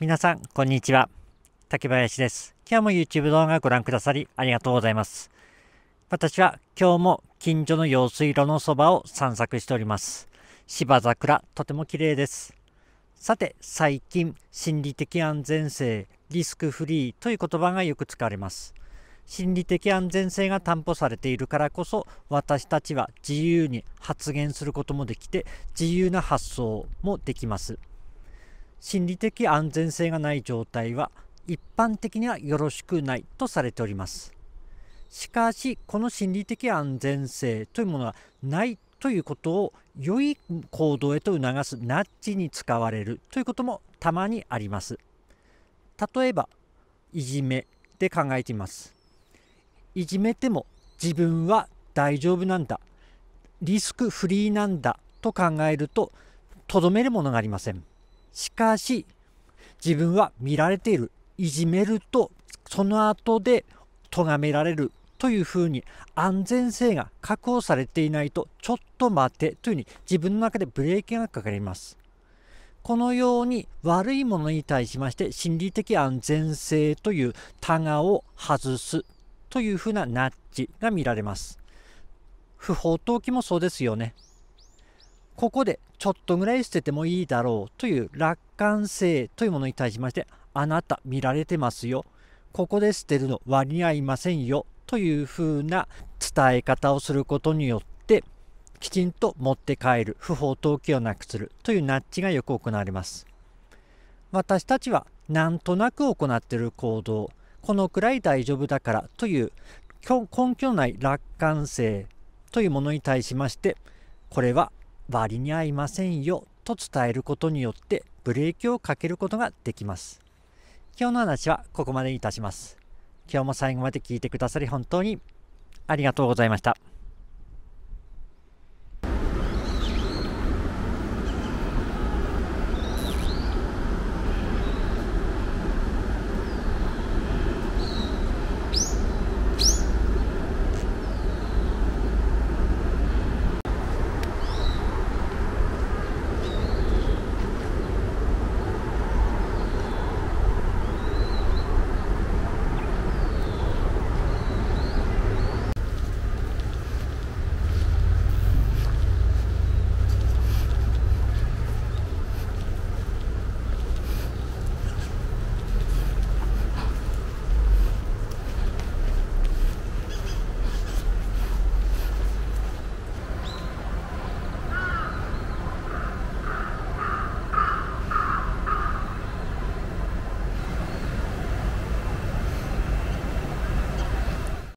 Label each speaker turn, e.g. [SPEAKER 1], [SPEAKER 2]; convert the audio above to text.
[SPEAKER 1] 皆さん、こんにちは。竹林です。今日も YouTube 動画をご覧くださりありがとうございます。私は今日も近所の用水路のそばを散策しております。芝桜、とても綺麗です。さて、最近、心理的安全性、リスクフリーという言葉がよく使われます。心理的安全性が担保されているからこそ私たちは自由に発言することもできて自由な発想もできます。心理的安全性がない状態は一般的にはよろしくないとされておりますしかしこの心理的安全性というものはないということを良い行動へと促すナッジに使われるということもたまにあります例えばいじめで考えていますいじめても自分は大丈夫なんだリスクフリーなんだと考えるととどめるものがありませんしかし、自分は見られている、いじめると、その後で咎められるというふうに安全性が確保されていないと、ちょっと待てというふうに自分の中でブレーキがかかります。このように悪いものに対しまして心理的安全性というタガを外すというふうなナッジが見られます。不法投棄もそうですよね。ここでちょっとぐらい捨ててもいいだろうという楽観性というものに対しまして、あなた見られてますよ。ここで捨てるの割に合いませんよ。というふうな伝え方をすることによって、きちんと持って帰る、不法投棄をなくするというナッジがよく行われます。私たちはなんとなく行っている行動、このくらい大丈夫だからという根拠ない楽観性というものに対しまして、これは割に合いませんよと伝えることによってブレーキをかけることができます。今日の話はここまでにいたします。今日も最後まで聞いてくださり本当にありがとうございました。